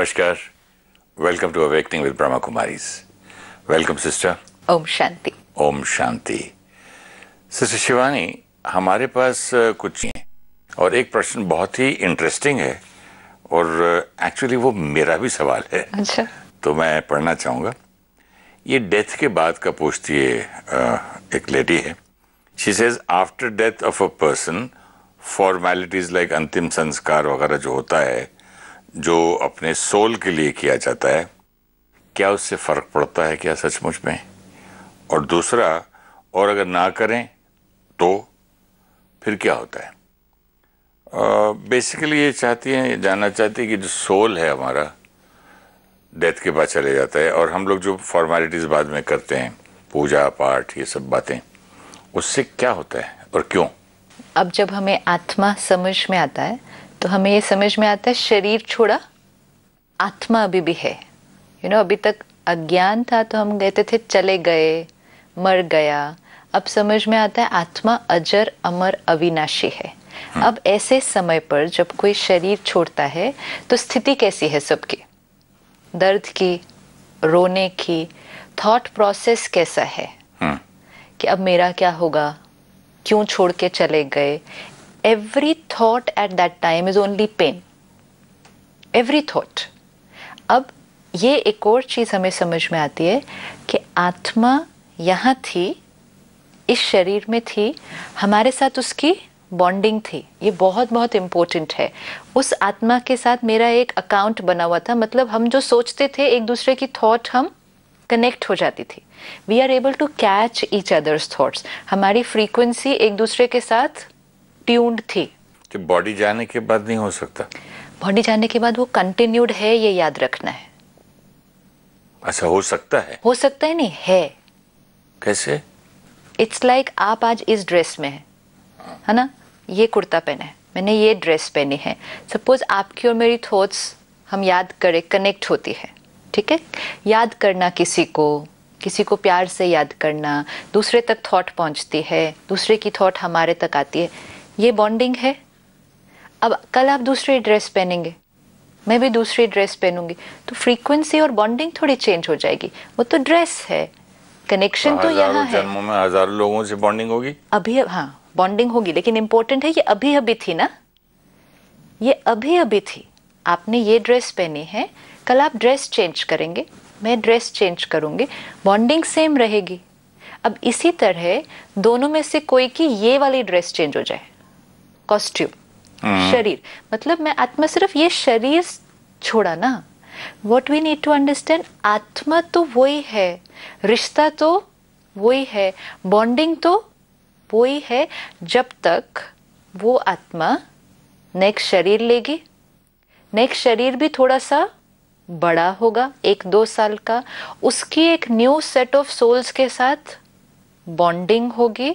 नमस्कार welcome to Awakening with Brahma Kumaris. Welcome sister ओम शांति ओम शांति सिस्टर शिवानी हमारे पास uh, कुछ है और एक प्रश्न बहुत ही इंटरेस्टिंग है और एक्चुअली uh, वो मेरा भी सवाल है अच्छा तो मैं पढ़ना चाहूंगा ये डेथ के बाद का पूछती है uh, एक लेडी है she says after death of a person formalities like अंतिम संस्कार वगैरह जो होता है जो अपने सोल के लिए किया जाता है क्या उससे फ़र्क पड़ता है क्या सचमुच में और दूसरा और अगर ना करें तो फिर क्या होता है बेसिकली ये चाहती हैं जानना चाहती है कि जो सोल है हमारा डेथ के बाद चले जाता है और हम लोग जो फॉर्मेलिटीज़ बाद में करते हैं पूजा पाठ ये सब बातें उससे क्या होता है और क्यों अब जब हमें आत्मा समझ में आता है तो हमें ये समझ में आता है शरीर छोड़ा आत्मा अभी भी है यू you नो know, अभी तक अज्ञान था तो हम कहते थे चले गए मर गया अब समझ में आता है आत्मा अजर अमर अविनाशी है हाँ। अब ऐसे समय पर जब कोई शरीर छोड़ता है तो स्थिति कैसी है सबकी दर्द की रोने की थॉट प्रोसेस कैसा है हाँ। कि अब मेरा क्या होगा क्यों छोड़ के चले गए every thought at that time is only pain every thought अब ये एक और चीज़ हमें समझ में आती है कि आत्मा यहाँ थी इस शरीर में थी हमारे साथ उसकी बॉन्डिंग थी ये बहुत बहुत इम्पोर्टेंट है उस आत्मा के साथ मेरा एक अकाउंट बना हुआ था मतलब हम जो सोचते थे एक दूसरे की थॉट हम कनेक्ट हो जाती थी we are able to catch each other's thoughts हमारी फ्रीक्वेंसी एक दूसरे के साथ ट्यून्ड थी तो बॉडी जाने के बाद नहीं हो सकता बॉडी जाने के बाद वो कंटिन्यूड है ये याद रखना है ऐसा अच्छा, हो सकता है हो सकता है नहीं है कैसे इट्स लाइक like आप आज इस ड्रेस में है है ना ये कुर्ता पहना है मैंने ये ड्रेस पहनी है सपोज आपकी और मेरी थॉट्स हम याद करें कनेक्ट होती है ठीक है याद करना किसी को किसी को प्यार से याद करना दूसरे तक थॉट पहुंचती है दूसरे की थॉट हमारे तक आती है ये बॉन्डिंग है अब कल आप दूसरी ड्रेस पहनेंगे मैं भी दूसरी ड्रेस पहनूंगी तो फ्रीक्वेंसी और बॉन्डिंग थोड़ी चेंज हो जाएगी वो तो ड्रेस है कनेक्शन तो, तो यहाँ है जन्मों में हजारों लोगों से बॉन्डिंग होगी अभी हाँ बॉन्डिंग होगी लेकिन इम्पोर्टेंट है ये अभी अभी थी ना ये अभी अभी थी आपने ये ड्रेस पहनी है कल आप ड्रेस चेंज करेंगे मैं ड्रेस चेंज करूंगी बॉन्डिंग सेम रहेगी अब इसी तरह दोनों में से कोई की ये वाली ड्रेस चेंज हो जाए कॉस्ट्यूम hmm. शरीर मतलब मैं आत्मा सिर्फ ये शरीर छोड़ा ना what we need to understand आत्मा तो वही है रिश्ता तो वही है बॉन्डिंग तो वही है जब तक वो आत्मा नेक्स्ट शरीर लेगी नेक्स्ट शरीर भी थोड़ा सा बड़ा होगा एक दो साल का उसकी एक न्यू सेट ऑफ सोल्स के साथ बॉन्डिंग होगी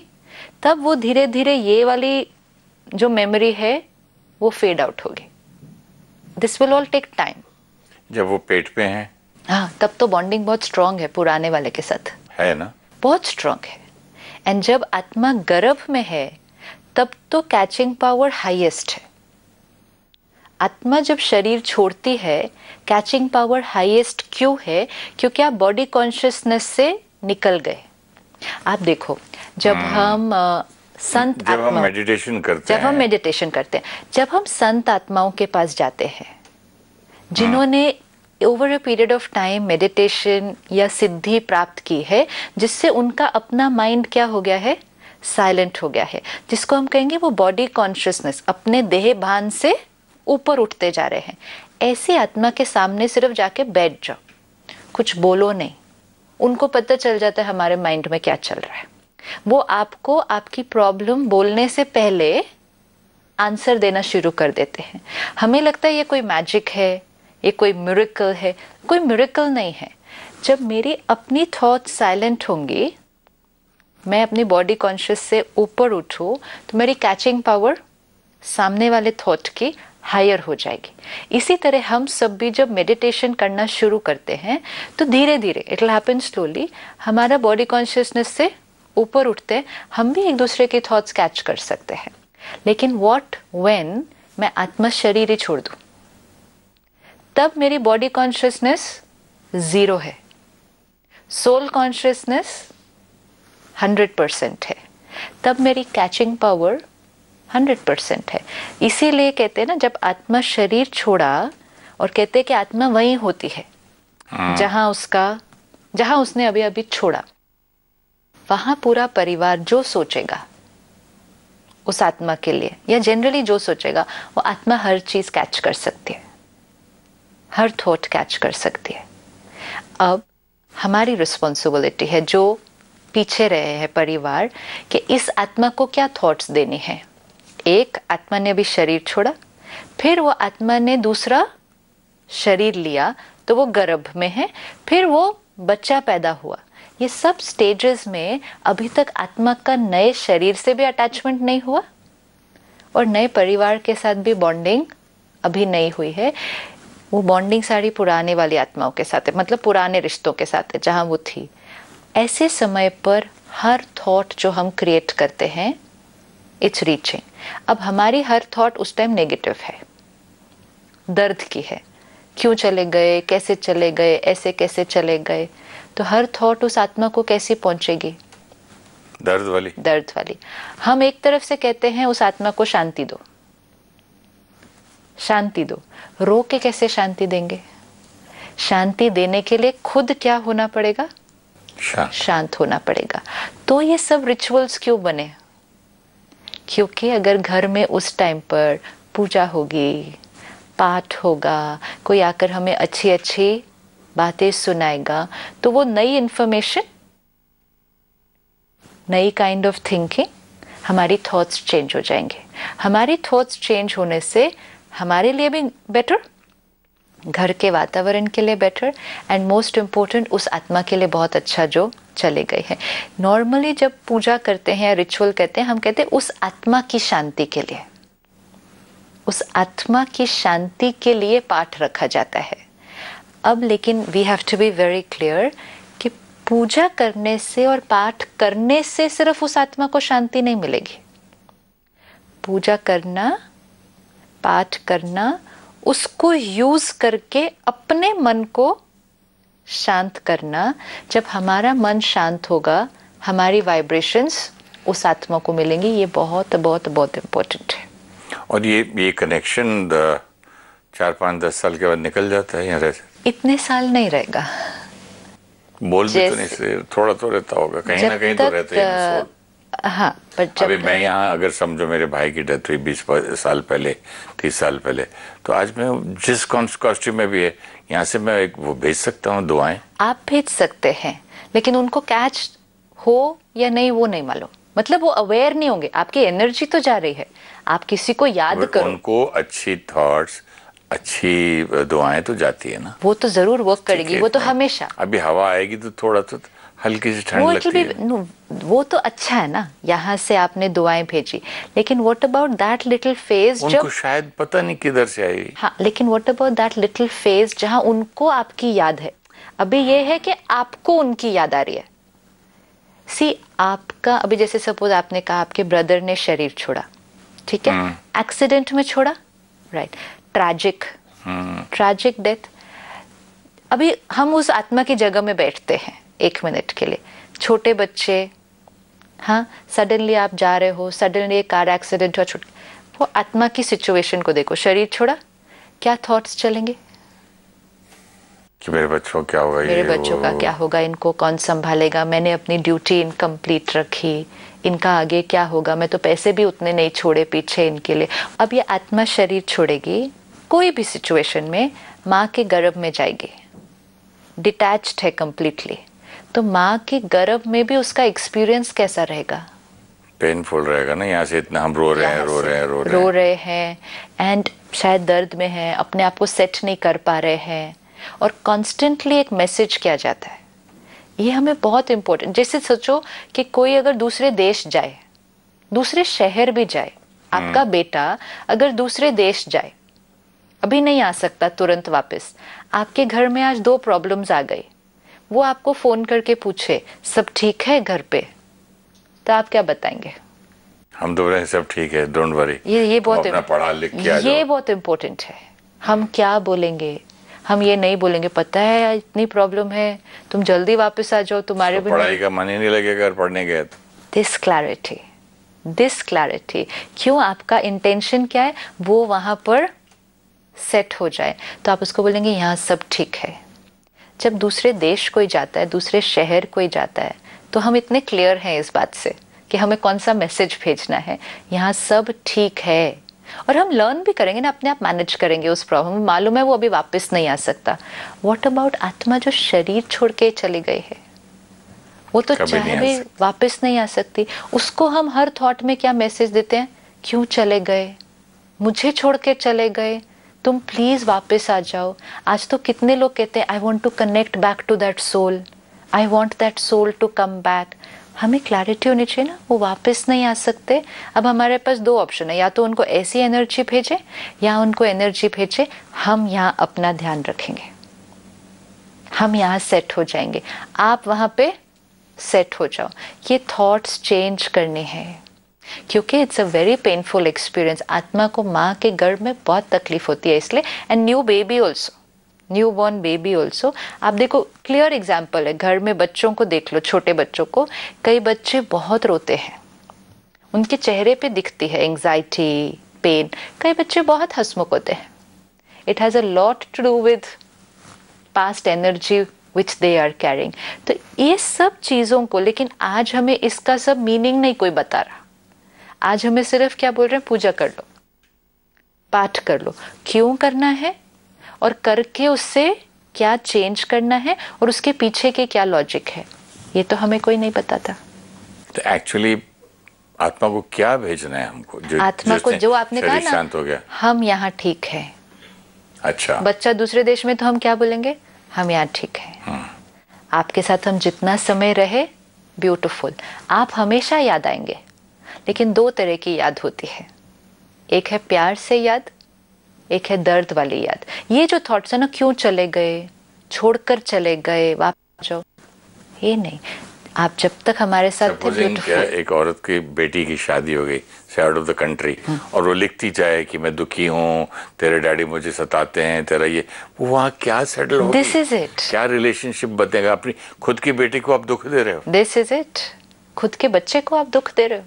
तब वो धीरे धीरे ये वाली जो मेमोरी है वो फेड आउट होगी this will all take time जब वो पेट पे हैं हाँ तब तो बॉन्डिंग बहुत स्ट्रांग है पुराने वाले के साथ है ना बहुत स्ट्रांग है एंड जब आत्मा गर्भ में है तब तो कैचिंग पावर हाईएस्ट है आत्मा जब शरीर छोड़ती है कैचिंग पावर हाईएस्ट क्यों है क्योंकि आप बॉडी कॉन्शियसनेस से निकल गए आप देखो जब हम्म। हम संत जब हम मेडिटेशन करते जब हम मेडिटेशन करते हैं जब हम संत आत्माओं के पास जाते हैं जिन्होंने over a period of time meditation या सिद्धि प्राप्त की है जिससे उनका अपना माइंड क्या हो गया है साइलेंट हो गया है जिसको हम कहेंगे वो बॉडी कॉन्शियसनेस अपने देह भान से ऊपर उठते जा रहे हैं ऐसी आत्मा के सामने सिर्फ जाके बैठ जाओ कुछ बोलो नहीं उनको पता चल जाता है हमारे माइंड में क्या चल रहा है वो आपको आपकी प्रॉब्लम बोलने से पहले आंसर देना शुरू कर देते हैं हमें लगता है ये कोई मैजिक है ये कोई म्यूरिकल है कोई म्यूरिकल नहीं है जब मेरी अपनी थॉट साइलेंट होंगी मैं अपनी बॉडी कॉन्शियस से ऊपर उठूँ तो मेरी कैचिंग पावर सामने वाले थॉट की हायर हो जाएगी इसी तरह हम सब भी जब मेडिटेशन करना शुरू करते हैं तो धीरे धीरे इट हैपन स्लोली हमारा बॉडी कॉन्शियसनेस से ऊपर उठते हम भी एक दूसरे के थॉट्स कैच कर सकते हैं लेकिन वॉट वेन मैं आत्म शरीर ही छोड़ दू तब मेरी बॉडी कॉन्शियसनेस ज़ीरो है सोल कॉन्शियसनेस हंड्रेड परसेंट है तब मेरी कैचिंग पावर हंड्रेड परसेंट है इसीलिए कहते हैं ना जब आत्मा शरीर छोड़ा और कहते हैं कि आत्मा वही होती है हाँ। जहां उसका जहां उसने अभी अभी छोड़ा वहां पूरा परिवार जो सोचेगा उस आत्मा के लिए या जनरली जो सोचेगा वो आत्मा हर चीज कैच कर सकती है हर थॉट कैच कर सकती है अब हमारी रिस्पॉन्सिबिलिटी है जो पीछे रहे हैं परिवार कि इस आत्मा को क्या थॉट्स देने हैं एक आत्मा ने अभी शरीर छोड़ा फिर वो आत्मा ने दूसरा शरीर लिया तो वो गर्भ में है फिर वो बच्चा पैदा हुआ ये सब स्टेजेस में अभी तक आत्मा का नए शरीर से भी अटैचमेंट नहीं हुआ और नए परिवार के साथ भी बॉन्डिंग अभी नहीं हुई है वो बॉन्डिंग सारी पुराने वाली आत्माओं के साथ है मतलब पुराने रिश्तों के साथ है जहाँ वो थी ऐसे समय पर हर थॉट जो हम क्रिएट करते हैं इट्स रीचिंग अब हमारी हर थॉट उस टाइम नेगेटिव है दर्द की है क्यों चले गए कैसे चले गए ऐसे कैसे चले गए तो हर थॉट उस आत्मा को कैसे पहुंचेगी दर्द वाली दर्द वाली हम एक तरफ से कहते हैं उस आत्मा को शांति दो शांति दो रो के कैसे शांति देंगे शांति देने के लिए खुद क्या होना पड़ेगा शांत, शांत होना पड़ेगा तो ये सब रिचुअल्स क्यों बने क्योंकि अगर घर में उस टाइम पर पूजा होगी पाठ होगा कोई आकर हमें अच्छी अच्छी बातें सुनाएगा तो वो नई इन्फॉर्मेशन नई काइंड ऑफ थिंकिंग हमारी थॉट्स चेंज हो जाएंगे हमारी थॉट्स चेंज होने से हमारे लिए भी बेटर घर के वातावरण के लिए बेटर एंड मोस्ट इम्पोर्टेंट उस आत्मा के लिए बहुत अच्छा जो चले गए हैं नॉर्मली जब पूजा करते हैं या रिचुअल कहते हैं हम कहते हैं उस आत्मा की शांति के लिए उस आत्मा की शांति के लिए पाठ रखा जाता है अब लेकिन we have to be very clear कि पूजा करने से और पाठ करने से सिर्फ उस आत्मा को शांति नहीं मिलेगी पूजा करना पाठ करना उसको यूज करके अपने मन को शांत करना जब हमारा मन शांत होगा हमारी वाइब्रेशंस उस आत्मा को मिलेंगी ये बहुत बहुत बहुत इम्पोर्टेंट है और ये ये कनेक्शन चार पाँच दस साल के बाद निकल जाता है यहाँ है इतने साल नहीं रहेगा बोल भी तो नहीं थोड़ा तो रहता होगा कहीं ना कहीं तो रहते हाँ पर अभी मैं यहाँ अगर समझो मेरे भाई की डेथ हुई बीस साल पहले तीस साल पहले तो आज मैं जिस कॉस्ट्यूम में भी है यहाँ से मैं एक वो भेज सकता हूँ दुआएं आप भेज सकते हैं लेकिन उनको कैच हो या नहीं वो नहीं मालूम मतलब वो अवेयर नहीं होंगे आपकी एनर्जी तो जा रही है आप किसी को याद करो उनको अच्छी थॉट्स अच्छी दुआएं तो जाती है ना वो तो जरूर वर्क करेगी वो तो, तो हमेशा अभी हवा आएगी तो थोड़ा तो हल्की सी ठंड लगती है वो तो अच्छा है ना यहाँ से आपने दुआएं भेजी लेकिन what about that little phase उनको शायद पता नहीं किधर से आई हाँ लेकिन what about that little phase जहाँ उनको आपकी याद है अभी ये है कि आपको उनकी याद आ रही है सी आपका अभी जैसे सपोज आपने कहा आपके ब्रदर ने शरीर छोड़ा ठीक है एक्सीडेंट हम्म। में छोड़ा right right. Tragic tragic death अभी हम उस आत्मा की जगह में बैठते हैं एक मिनट के लिए छोटे बच्चे हाँ सडनली आप जा रहे हो सडनली एक कार एक्सीडेंट हुआ छोटे वो आत्मा की सिचुएशन को देखो शरीर छोड़ा क्या थॉट्स चलेंगे कि मेरे बच्चों क्या होगा मेरे बच्चों का क्या होगा इनको कौन संभालेगा मैंने अपनी ड्यूटी इनकम्प्लीट रखी इनका आगे क्या होगा मैं तो पैसे भी उतने नहीं छोड़े पीछे इनके लिए अब ये आत्मा शरीर छोड़ेगी कोई भी सिचुएशन में माँ के गर्भ में जाएगी डिटैच है कम्प्लीटली तो माँ के गर्भ में भी उसका एक्सपीरियंस कैसा रहेगा पेनफुल रहेगा ना यहाँ से इतना हम रो रहे हैं रो रहे हैं रो रहे हैं रो रहे हैं एंड शायद दर्द में है अपने आप को सेट नहीं कर पा रहे हैं और कॉन्स्टेंटली एक मैसेज किया जाता है ये हमें बहुत इम्पोर्टेंट जैसे सोचो कि कोई अगर दूसरे देश जाए दूसरे शहर भी जाए आपका हम्म। बेटा अगर दूसरे देश जाए अभी नहीं आ सकता तुरंत वापस आपके घर में आज दो प्रॉब्लम्स आ गई वो आपको फ़ोन करके पूछे सब ठीक है घर पे तो आप क्या बताएंगे हम दो रहे सब ठीक है डोंट वरी ये ये बहुत पढ़ा लिख के ये बहुत इम्पोर्टेंट है हम क्या बोलेंगे हम ये नहीं बोलेंगे पता है इतनी प्रॉब्लम है तुम जल्दी वापस आ जाओ तुम्हारे तो पढ़ाई का मन ही नहीं लगेगा पढ़ने गए दिस क्लैरिटी दिस क्लैरिटी क्यों आपका इंटेंशन क्या है वो वहां पर सेट हो जाए तो आप उसको बोलेंगे यहाँ सब ठीक है जब दूसरे देश कोई जाता है दूसरे शहर कोई जाता है तो हम इतने क्लियर हैं इस बात से कि हमें कौन सा मैसेज भेजना है यहाँ सब ठीक है और हम लर्न भी करेंगे ना अपने आप मैनेज करेंगे उस प्रॉब्लम में मालूम है वो अभी वापस नहीं आ सकता वॉट अबाउट आत्मा जो शरीर छोड़ के चली गई है वो तो चाहे भी वापस नहीं आ सकती उसको हम हर थॉट में क्या मैसेज देते हैं क्यों चले गए मुझे छोड़ के चले गए तुम प्लीज़ वापस आ जाओ आज तो कितने लोग कहते हैं I want to connect back to that soul I want that soul to come back हमें क्लैरिटी होनी चाहिए ना वो वापस नहीं आ सकते अब हमारे पास दो ऑप्शन है या तो उनको ऐसी एनर्जी भेजे या उनको एनर्जी भेजे हम यहाँ अपना ध्यान रखेंगे हम यहाँ सेट हो जाएंगे आप वहाँ पे सेट हो जाओ ये थॉट्स चेंज करने हैं क्योंकि it's a very painful experience आत्मा को माँ के गर्भ में बहुत तकलीफ होती है इसलिए and new baby also new born baby also आप देखो क्लियर एग्जाम्पल है घर में बच्चों को देख लो छोटे बच्चों को कई बच्चे बहुत रोते हैं उनके चेहरे पे दिखती है एंग्जाइटी पेन कई बच्चे बहुत हंसमुख होते हैं it has a lot to do with past energy which they are carrying तो ये सब चीज़ों को लेकिन आज हमें इसका सब मीनिंग नहीं कोई बता रहा आज हमें सिर्फ क्या बोल रहे हैं पूजा कर लो पाठ कर लो क्यों करना है और करके उससे क्या चेंज करना है और उसके पीछे के क्या लॉजिक है ये तो हमें कोई नहीं बताता तो एक्चुअली आत्मा को क्या भेजना है हमको जो, आत्मा को जो आपने कहा ना शांत हो गया हम यहाँ ठीक है अच्छा बच्चा दूसरे देश में तो हम क्या बोलेंगे हम यहाँ ठीक है हाँ। आपके साथ हम जितना समय रहे ब्यूटीफुल आप हमेशा याद आएंगे लेकिन दो तरह की याद होती है एक है प्यार से याद एक है दर्द वाली याद ये जो थॉट्स है ना क्यों चले गए छोड़कर चले गए वापस जाओ ये नहीं आप जब तक हमारे साथ थे क्या एक औरत की बेटी की शादी हो गई आउट ऑफ द कंट्री और वो लिखती जाए कि मैं दुखी हूँ तेरे डैडी मुझे सताते हैं तेरा ये वो वहाँ क्या सेटल हो दिस इज इट क्या रिलेशनशिप बतेगा अपनी खुद की बेटी को आप दुख दे रहे हो दिस इज इट खुद के बच्चे को आप दुख दे रहे हो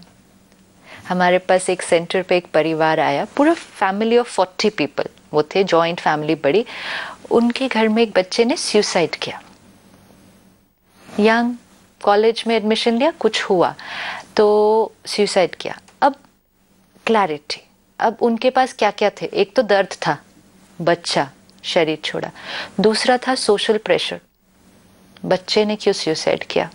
हमारे पास एक सेंटर पे एक परिवार आया पूरा फैमिली ऑफ फोर्टी पीपल वो थे जॉइंट फैमिली बड़ी उनके घर में एक बच्चे ने सुसाइड किया यंग कॉलेज में एडमिशन लिया कुछ हुआ तो सुसाइड किया अब क्लैरिटी अब उनके पास क्या क्या थे एक तो दर्द था बच्चा शरीर छोड़ा दूसरा था सोशल प्रेशर बच्चे ने क्यों सुसाइड किया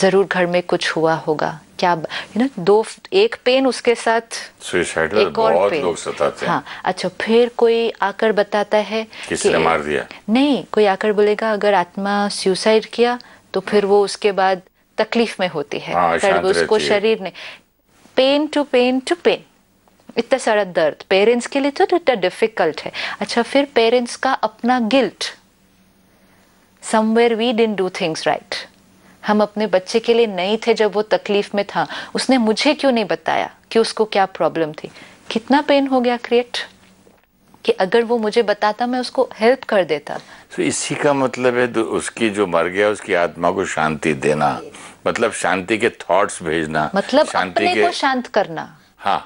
ज़रूर घर में कुछ हुआ होगा क्या यू नो दो एक पेन उसके साथ सुसाइड एक और बहुत पेन लोग सताते हैं हाँ अच्छा फिर कोई आकर बताता है किसने कि, मार दिया नहीं कोई आकर बोलेगा अगर आत्मा सुसाइड किया तो फिर वो उसके बाद तकलीफ में होती है हाँ, उसको शरीर ने pain to pain to pain इतना सारा दर्द पेरेंट्स के लिए तो, तो इतना डिफिकल्ट है अच्छा फिर पेरेंट्स का अपना guilt somewhere we didn't do things right हम अपने बच्चे के लिए नहीं थे जब वो तकलीफ में था उसने मुझे क्यों नहीं बताया कि उसको क्या प्रॉब्लम थी कितना पेन हो गया क्रिएट कि अगर वो मुझे बताता मैं उसको हेल्प कर देता तो इसी का मतलब है तो उसकी जो मर गया उसकी आत्मा को शांति देना मतलब शांति के थॉट्स भेजना मतलब शांति को शांत करना हाँ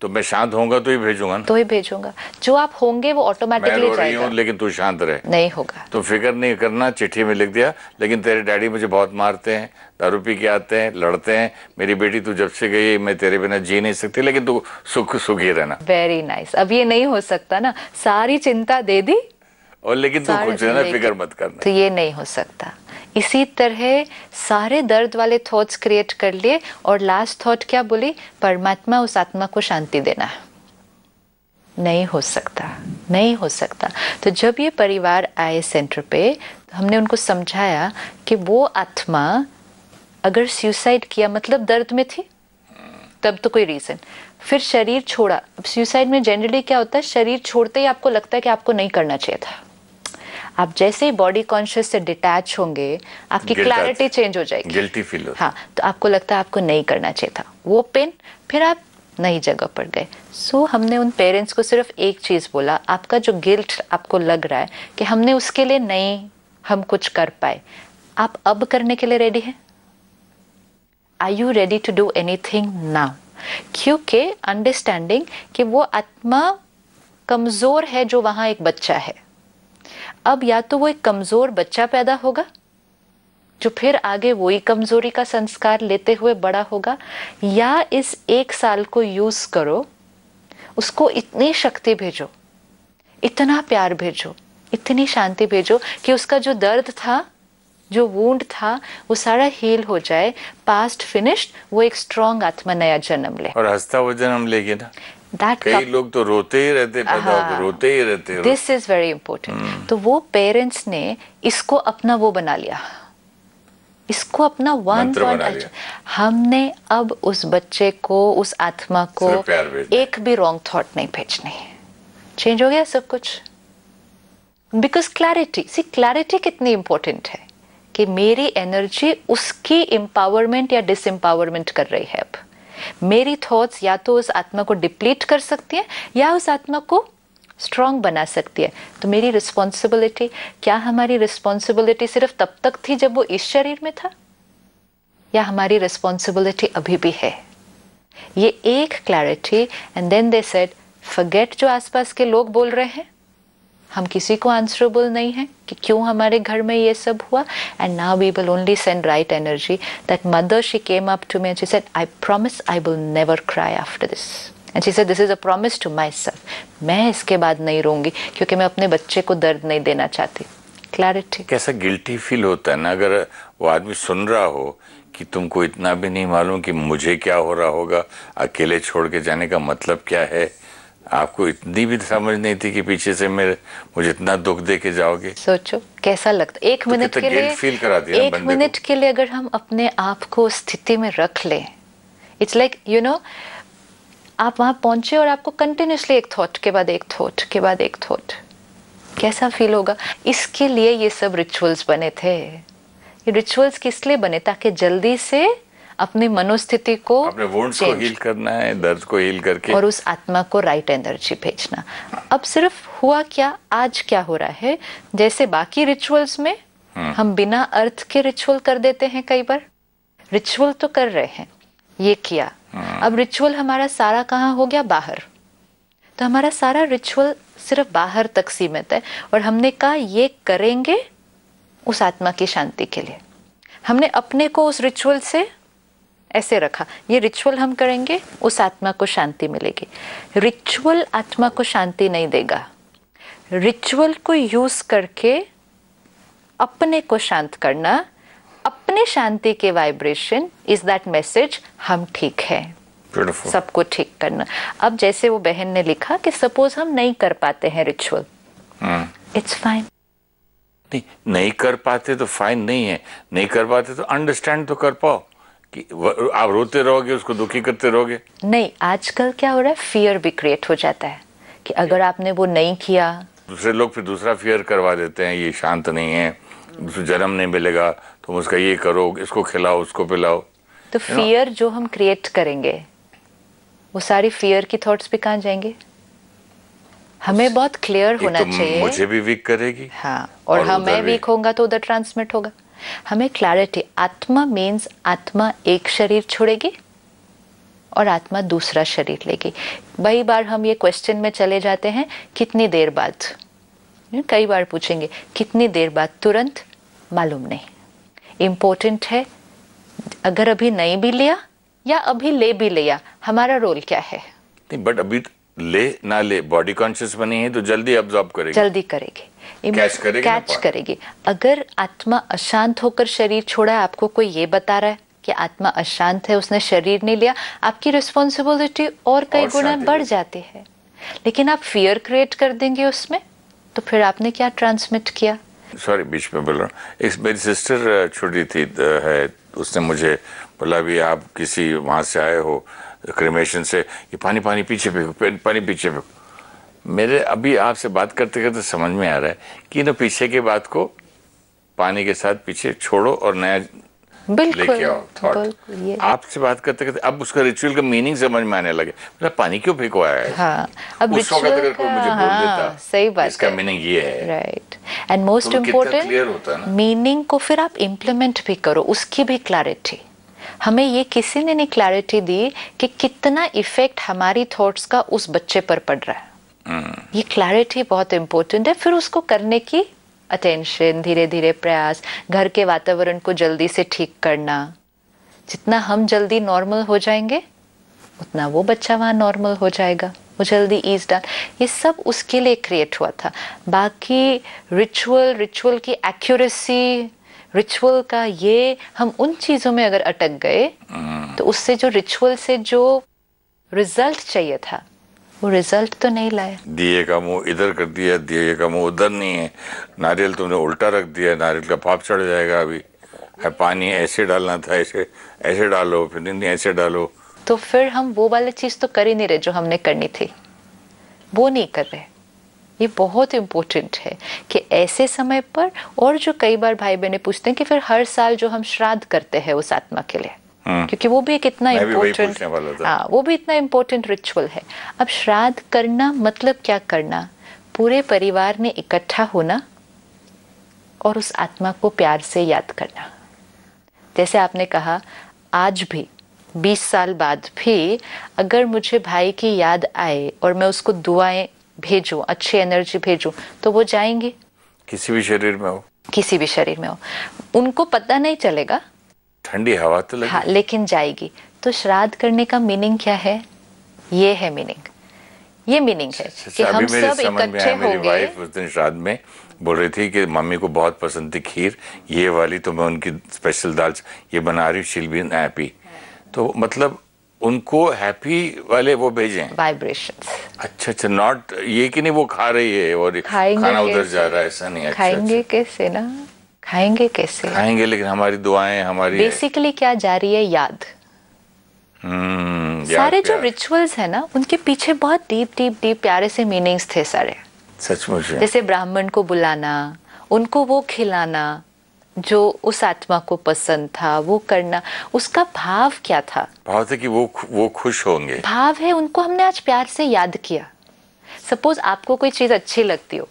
तो मैं शांत होगा तो ही भेजूंगा तो ही भेजूंगा जो आप होंगे वो ऑटोमेटिकली जाएगा लेकिन तू शांत रहे नहीं होगा तो फिक्र नहीं करना चिट्ठी में लिख दिया लेकिन तेरे डैडी मुझे बहुत मारते हैं दारू पी के आते हैं लड़ते हैं मेरी बेटी तू जब से गई मैं तेरे बिना जी नहीं सकती लेकिन तू सुख सुखी रहना वेरी नाइस अब ये नहीं हो सकता ना सारी चिंता दे दी और लेकिन तू कुछ फिक्र मत करना तो ये नहीं हो सकता इसी तरह सारे दर्द वाले थॉट्स क्रिएट कर लिए और लास्ट थॉट क्या बोली परमात्मा उस आत्मा को शांति देना है नहीं हो सकता नहीं हो सकता तो जब ये परिवार आए सेंटर पे तो हमने उनको समझाया कि वो आत्मा अगर सुसाइड किया मतलब दर्द में थी तब तो कोई रीज़न फिर शरीर छोड़ा अब सुसाइड में जनरली क्या होता है शरीर छोड़ते ही आपको लगता है कि आपको नहीं करना चाहिए था आप जैसे ही बॉडी कॉन्शियस से डिटैच होंगे आपकी क्लैरिटी चेंज हो जाएगी गिल्टी फील हाँ तो आपको लगता है आपको नहीं करना चाहिए था वो पेन फिर आप नई जगह पर गए सो so, हमने उन पेरेंट्स को सिर्फ एक चीज़ बोला आपका जो गिल्ट आपको लग रहा है कि हमने उसके लिए नहीं हम कुछ कर पाए आप अब करने के लिए रेडी हैं are you ready to do anything now क्योंकि अंडरस्टैंडिंग कि वो आत्मा कमज़ोर है जो वहाँ एक बच्चा है अब या तो वो एक कमज़ोर बच्चा पैदा होगा जो फिर आगे वही कमज़ोरी का संस्कार लेते हुए बड़ा होगा या इस एक साल को यूज़ करो उसको इतनी शक्ति भेजो इतना प्यार भेजो इतनी शांति भेजो कि उसका जो दर्द था जो वूंड था वो सारा हील हो जाए पास्ट फिनिश्ड वो एक स्ट्रॉन्ग आत्मा नया जन्म ले और हंसता वो जन्म लेगी ना दैट कई लोग तो रोते ही रहते हाँ, रोते ही रहते दिस इज वेरी इंपॉर्टेंट तो वो पेरेंट्स ने इसको अपना वो बना लिया इसको अपना वन पॉइंट अच्छा, हमने अब उस बच्चे को उस आत्मा को एक भी रॉन्ग थॉट नहीं भेजने चेंज हो गया सब कुछ बिकॉज क्लैरिटी सी क्लैरिटी कितनी इंपॉर्टेंट है कि मेरी एनर्जी उसकी एम्पावरमेंट या डिसम्पावरमेंट कर रही है अब मेरी थॉट्स या तो उस आत्मा को डिप्लीट कर सकती है या उस आत्मा को स्ट्रांग बना सकती है तो मेरी रिस्पॉन्सिबिलिटी क्या हमारी रिस्पॉन्सिबिलिटी सिर्फ तब तक थी जब वो इस शरीर में था या हमारी रिस्पॉन्सिबिलिटी अभी भी है ये एक clarity and then they said forget जो आसपास के लोग बोल रहे हैं हम किसी को आंसरेबल नहीं है कि क्यों हमारे घर में ये सब हुआ and now we will only send right energy that mother she came up to me and she said I promise I will never cry after this and she said this is a promise to myself मैं इसके बाद नहीं रोंगी क्योंकि मैं अपने बच्चे को दर्द नहीं देना चाहती क्लैरिटी कैसा गिल्टी फील होता है ना अगर वो आदमी सुन रहा हो कि तुमको इतना भी नहीं मालूम कि मुझे क्या हो रहा होगा अकेले छोड़ के जाने का मतलब क्या है आपको इतनी भी समझ नहीं थी कि पीछे से मेरे मुझे इतना दुख दे के जाओगे सोचो कैसा लगता एक तो मिनट के लिए फील करा दिया एक मिनट के लिए अगर हम अपने आप को स्थिति में रख ले इट्स लाइक यू नो आप वहां पहुंचे और आपको कंटिन्यूसली एक थॉट के बाद एक थॉट के बाद एक थॉट कैसा फील होगा इसके लिए ये सब रिचुअल्स बने थे ये रिचुअल्स किस लिए बने ताकि जल्दी से अपनी मनोस्थिति को अपने वुंड्स को हील करना है दर्द को हील करके और उस आत्मा को राइट एनर्जी भेजना अब सिर्फ हुआ क्या आज क्या हो रहा है जैसे बाकी रिचुअल्स में हम्म। हम बिना अर्थ के रिचुअल कर देते हैं कई बार रिचुअल तो कर रहे हैं ये किया हम्म। अब रिचुअल हमारा सारा कहाँ हो गया बाहर तो हमारा सारा रिचुअल सिर्फ बाहर तक सीमित है और हमने कहा ये करेंगे उस आत्मा की शांति के लिए हमने अपने को उस रिचुअल से ऐसे रखा ये रिचुअल हम करेंगे उस आत्मा को शांति मिलेगी रिचुअल आत्मा को शांति नहीं देगा रिचुअल को यूज करके अपने को शांत करना अपने शांति के वाइब्रेशन इज दैट मैसेज हम ठीक है सबको ठीक करना अब जैसे वो बहन ने लिखा कि सपोज हम नहीं कर पाते हैं रिचुअल इट्स फाइन नहीं नहीं कर पाते तो फाइन नहीं है नहीं कर पाते तो अंडरस्टैंड तो कर पाओ कि आप रोते रहोगे उसको दुखी करते रहोगे नहीं आजकल क्या हो रहा है फियर भी क्रिएट हो जाता है कि अगर आपने वो नहीं किया दूसरे लोग फिर दूसरा फियर करवा देते हैं ये शांत नहीं है जन्म नहीं मिलेगा तुम उसका ये करो इसको खिलाओ उसको पिलाओ तो फियर जो हम क्रिएट करेंगे वो सारी फियर की थॉट्स भी कहाँ जाएंगे हमें बहुत क्लियर होना तो चाहिए मुझे भी वीक करेगी हाँ और, और हमें वीक होगा तो उधर ट्रांसमिट होगा हमें क्लैरिटी आत्मा मीन्स आत्मा एक शरीर छोड़ेगी और आत्मा दूसरा शरीर लेगी कई बार हम ये क्वेश्चन में चले जाते हैं कितनी देर बाद कई बार पूछेंगे कितनी देर बाद तुरंत मालूम नहीं इम्पोर्टेंट है अगर अभी नहीं भी लिया या अभी ले भी लिया हमारा रोल क्या है बट अभी ले ना ले बॉडी कॉन्शियस बनी है तो जल्दी अब्जॉर्ब करेगी जल्दी करेगी कैच करेगी कैच करेगी अगर आत्मा अशांत होकर शरीर छोड़ा है आपको कोई ये बता रहा है कि आत्मा अशांत है उसने शरीर नहीं लिया आपकी रिस्पॉन्सिबिलिटी और कई गुना बढ़ जाती है लेकिन आप फियर क्रिएट कर देंगे उसमें तो फिर आपने क्या ट्रांसमिट किया सॉरी बीच में बोल रहा हूँ एक मेरी सिस्टर छोटी थी है उसने मुझे बोला भी आप किसी वहाँ से आए हो क्रिमेशन से ये पानी पानी पीछे फेंको पानी पीछे फेंको मेरे अभी आपसे बात करते करते समझ में आ रहा है कि ना पीछे की बात को पानी के साथ पीछे छोड़ो और नया लेके आओ थॉट आपसे बात करते करते अब उसका रिचुअल का मीनिंग समझ में आने लगे मतलब पानी क्यों फेंकवाया है हाँ, अब उस वक्त अगर कोई मुझे बोल देता हाँ, सही बात इसका मीनिंग ये है right and most important meaning को फिर आप इम्प्लीमेंट भी करो उसकी भी क्लैरिटी हमें ये किसी ने नहीं क्लैरिटी दी कि कितना इफेक्ट हमारी थॉट्स का उस बच्चे पर पड़ रहा है ये क्लैरिटी बहुत इम्पोर्टेंट है फिर उसको करने की अटेंशन धीरे धीरे प्रयास घर के वातावरण को जल्दी से ठीक करना जितना हम जल्दी नॉर्मल हो जाएंगे उतना वो बच्चा वहाँ नॉर्मल हो जाएगा वो जल्दी ईज डाल ये सब उसके लिए क्रिएट हुआ था बाकी रिचुअल रिचुअल की एक्यूरेसी रिचुअल का ये हम उन चीज़ों में अगर अटक गए हाँ। तो उससे जो रिचुअल से जो रिजल्ट चाहिए था वो रिजल्ट तो नहीं लाया दिए का मुंह इधर कर दिया दिए का मुंह उधर नहीं है नारियल तुमने उल्टा रख दिया नारियल का पाप चढ़ जाएगा अभी पानी ऐसे डालना था ऐसे ऐसे डालो फिर नहीं ऐसे डालो तो फिर हम वो वाली चीज़ तो कर ही नहीं रहे जो हमने करनी थी वो नहीं कर रहे ये बहुत इम्पोर्टेंट है कि ऐसे समय पर और जो कई बार भाई बहने पूछते हैं कि फिर हर साल जो हम श्राद्ध करते हैं उस आत्मा के लिए हाँ। क्योंकि वो भी एक इतना इम्पोर्टेंट हाँ वो भी इतना इम्पोर्टेंट रिचुअल है अब श्राद्ध करना मतलब क्या करना पूरे परिवार ने इकट्ठा होना और उस आत्मा को प्यार से याद करना जैसे आपने कहा आज भी बीस साल बाद भी अगर मुझे भाई की याद आए और मैं उसको दुआएं भेजू अच्छी एनर्जी भेजू तो वो जाएंगे किसी भी शरीर में हो किसी भी शरीर में हो उनको पता नहीं चलेगा ठंडी हवा तो लगी हाँ लेकिन जाएगी तो श्राद्ध करने का मीनिंग क्या है ये है मीनिंग ये मीनिंग है अच्छा, कि अच्छा, हम सब इकट्ठे होंगे वाइफ उस दिन श्राद्ध में बोल रही थी कि मम्मी को बहुत पसंद थी खीर ये वाली तो मैं उनकी स्पेशल दाल ये बना रही शील बीन हैप्पी तो मतलब उनको हैप्पी वाले वो भेजें वाइब्रेशन अच्छा अच्छा नॉट ये कि नहीं वो खा रही है और खाना उधर जा रहा है ऐसा नहीं अच्छा, खाएंगे कैसे ना खाएंगे कैसे खाएंगे लेकिन हमारी दुआएं हमारी बेसिकली क्या जा रही है याद Hmm, सारे जो रिचुअल्स है ना उनके पीछे बहुत डीप डीप डीप प्यारे से मीनिंग्स थे सारे सचमुच जैसे ब्राह्मण को बुलाना उनको वो खिलाना जो उस आत्मा को पसंद था वो करना उसका भाव क्या था भाव था कि वो वो खुश होंगे भाव है उनको हमने आज प्यार से याद किया सपोज आपको कोई चीज अच्छी लगती हो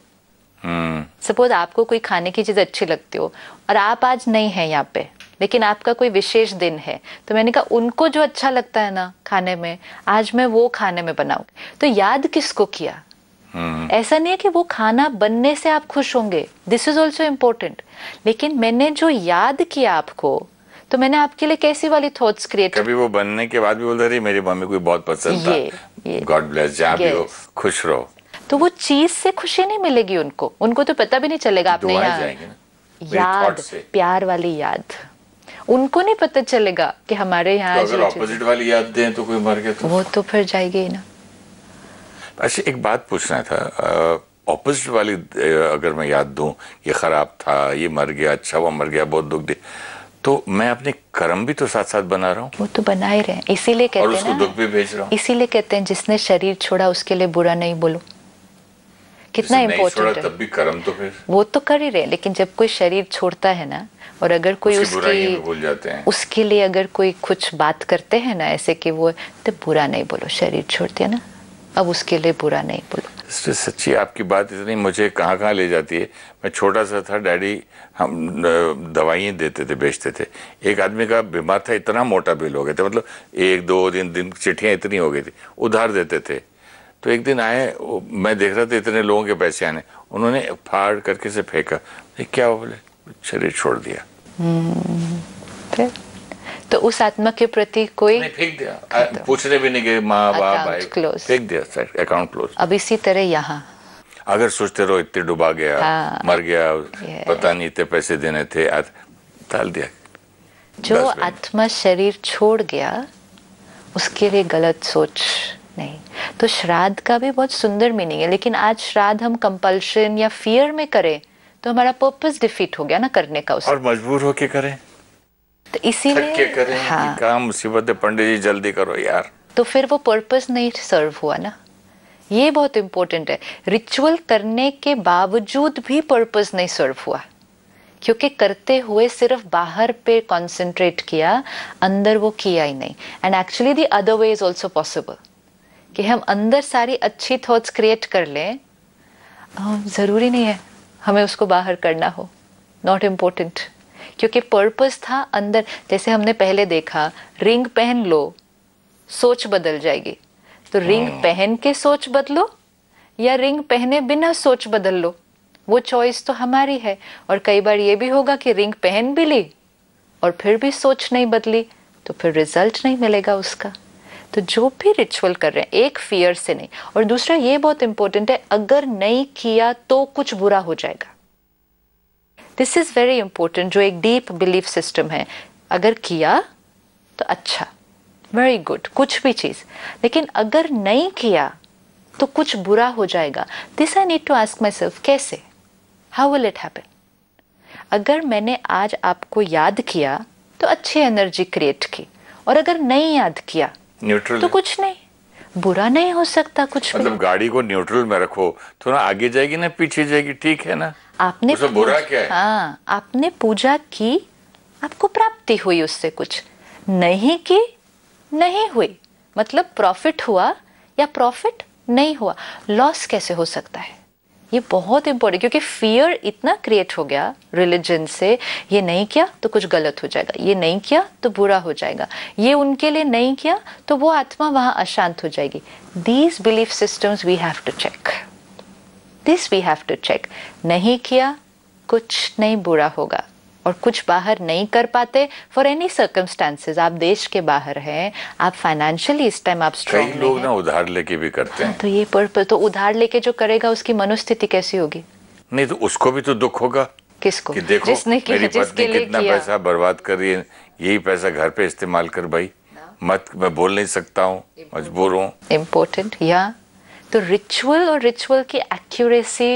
सपोज आपको कोई खाने की चीज अच्छी लगती हो और आप आज नहीं है यहाँ पे लेकिन आपका कोई विशेष दिन है तो मैंने कहा उनको जो अच्छा लगता है ना खाने में आज मैं वो खाने में बनाऊंगी तो याद किसको किया हाँ। ऐसा नहीं है कि वो खाना बनने से आप खुश होंगे दिस इज ऑल्सो इम्पोर्टेंट लेकिन मैंने जो याद किया आपको तो मैंने आपके लिए कैसी वाली थॉट्स क्रिएट कभी वो बनने के बाद भी बोलते रही मेरी मम्मी को बहुत पसंद था गॉड ब्लेस जहाँ भी हो खुश रहो तो वो चीज से खुशी नहीं मिलेगी उनको उनको तो पता भी नहीं चलेगा तो आपने यहाँ याद प्यार वाली याद उनको नहीं पता चलेगा कि हमारे तो यहाँ तो अपोजिट वाली याद दें तो कोई मर गया तो वो तो फिर जाएगी ना अच्छा एक बात पूछना था ऑपोजिट वाली अगर मैं याद दूं ये ख़राब था ये मर गया अच्छा वो मर गया बहुत दुख दे तो मैं अपने कर्म भी तो साथ साथ बना रहा हूँ वो तो बना ही रहे इसीलिए कहते हैं इसीलिए कहते हैं जिसने शरीर छोड़ा उसके लिए बुरा नहीं बोलो कितना इम्पोर्टेंट है तब भी कर्म तो फिर वो तो कर ही रहे लेकिन जब कोई शरीर छोड़ता है ना और अगर कोई उसकी भूल जाते हैं उसके लिए अगर कोई कुछ बात करते हैं ना ऐसे कि वो तो बुरा नहीं बोलो शरीर छोड़ दिया ना अब उसके लिए बुरा नहीं बोलो सच्ची आपकी बात इतनी मुझे कहाँ कहाँ ले जाती है मैं छोटा सा था डैडी हम दवाइयाँ देते थे बेचते थे एक आदमी का बीमार था इतना मोटा बिल हो गया था मतलब एक दो दिन दिन चिट्ठियाँ इतनी हो गई थी उधार देते थे तो एक दिन आए मैं देख रहा था इतने लोगों के पैसे आने उन्होंने फाड़ करके से फेंका क्या बोले शरीर छोड़ दिया हम्म, फिर तो उस आत्मा के प्रति कोई फेंक दिया पूछने भी नहीं गए माँ बाप भाई फेंक दिया सर अकाउंट क्लोज अब इसी तरह यहाँ अगर सोचते रहो इतने डुबा गया हाँ, मर गया पता नहीं इतने पैसे देने थे डाल दिया जो आत्मा शरीर छोड़ गया उसके लिए गलत सोच नहीं तो श्राद्ध का भी बहुत सुंदर मीनिंग है लेकिन आज श्राद्ध हम कंपल्शन या फियर में करें तो हमारा पर्पस डिफीट हो गया ना करने का उसे और मजबूर होके करें तो इसीलिए हाँ काम मुसीबत है पंडित जी जल्दी करो यार तो फिर वो पर्पस नहीं सर्व हुआ ना ये बहुत इंपॉर्टेंट है रिचुअल करने के बावजूद भी पर्पस नहीं सर्व हुआ क्योंकि करते हुए सिर्फ बाहर पे कॉन्सेंट्रेट किया अंदर वो किया ही नहीं and actually the other way is also possible कि हम अंदर सारी अच्छी थॉट्स क्रिएट कर लें ज़रूरी नहीं है हमें उसको बाहर करना हो नॉट इम्पोर्टेंट क्योंकि पर्पस था अंदर जैसे हमने पहले देखा रिंग पहन लो सोच बदल जाएगी तो रिंग हाँ। पहन के सोच बदलो या रिंग पहने बिना सोच बदल लो वो चॉइस तो हमारी है और कई बार ये भी होगा कि रिंग पहन भी ली और फिर भी सोच नहीं बदली तो फिर रिजल्ट नहीं मिलेगा उसका तो जो भी रिचुअल कर रहे हैं एक फियर से नहीं और दूसरा ये बहुत इंपॉर्टेंट है अगर नहीं किया तो कुछ बुरा हो जाएगा दिस इज़ वेरी इंपॉर्टेंट जो एक डीप बिलीफ सिस्टम है अगर किया तो अच्छा वेरी गुड कुछ भी चीज़ लेकिन अगर नहीं किया तो कुछ बुरा हो जाएगा this I need to ask myself कैसे हाउ विल इट हैपन अगर मैंने आज आपको याद किया तो अच्छी एनर्जी क्रिएट की और अगर नहीं याद किया न्यूट्रल तो कुछ नहीं बुरा नहीं हो सकता कुछ मतलब गाड़ी को न्यूट्रल में रखो तो ना आगे जाएगी ना पीछे जाएगी ठीक है ना आपने तो बुरा क्या है हाँ आपने पूजा की आपको प्राप्ति हुई उससे कुछ नहीं की नहीं हुई मतलब प्रॉफिट हुआ या प्रॉफिट नहीं हुआ लॉस कैसे हो सकता है ये बहुत इंपॉर्टेंट क्योंकि फियर इतना क्रिएट हो गया रिलीजन से ये नहीं किया तो कुछ गलत हो जाएगा ये नहीं किया तो बुरा हो जाएगा ये उनके लिए नहीं किया तो वो आत्मा वहां अशांत हो जाएगी these belief systems we have to check this we have to check नहीं किया कुछ नहीं बुरा होगा और कुछ बाहर नहीं कर पाते फॉर एनी सर्कमस्टांसेस आप देश के बाहर हैं आप फाइनेंशियली इस टाइम आप स्ट्रॉन्ग लोग ना उधार लेके भी करते हैं तो ये पर तो उधार लेके जो करेगा उसकी मनोस्थिति कैसी होगी नहीं तो उसको भी तो दुख होगा किसको कि देखो जिसने की, मेरी जिसके पत्नी कितना किया। पैसा बर्बाद कर रही है यही पैसा घर पे इस्तेमाल कर भाई मत मैं बोल नहीं सकता हूँ मजबूर हूँ इम्पोर्टेंट या तो रिचुअल और रिचुअल की एक्यूरेसी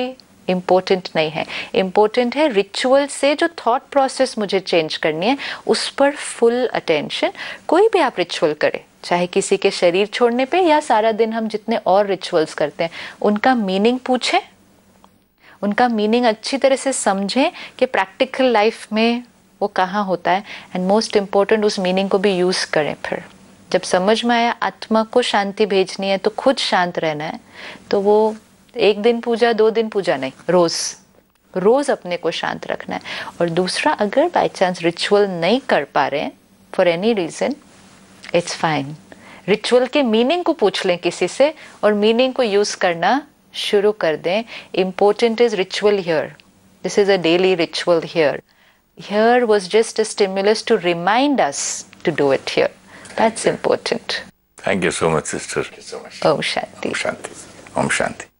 इम्पोर्टेंट नहीं है इम्पोर्टेंट है रिचुअल से जो थॉट प्रोसेस मुझे चेंज करनी है उस पर फुल अटेंशन कोई भी आप रिचुअल करें चाहे किसी के शरीर छोड़ने पे या सारा दिन हम जितने और रिचुअल्स करते हैं उनका मीनिंग पूछें उनका मीनिंग अच्छी तरह से समझें कि प्रैक्टिकल लाइफ में वो कहाँ होता है एंड मोस्ट इम्पोर्टेंट उस मीनिंग को भी यूज़ करें फिर जब समझ में आया आत्मा को शांति भेजनी है तो खुद शांत रहना है तो वो एक दिन पूजा दो दिन पूजा नहीं रोज रोज अपने को शांत रखना है और दूसरा अगर बाई चांस रिचुअल नहीं कर पा रहे for any reason it's fine ritual के मीनिंग को पूछ लें किसी से और मीनिंग को यूज करना शुरू कर दें important is ritual here this is a daily ritual here here was just stimulus to remind us to do it here that's important thank you so much sister ओम शांति ओम शांति ओम शांति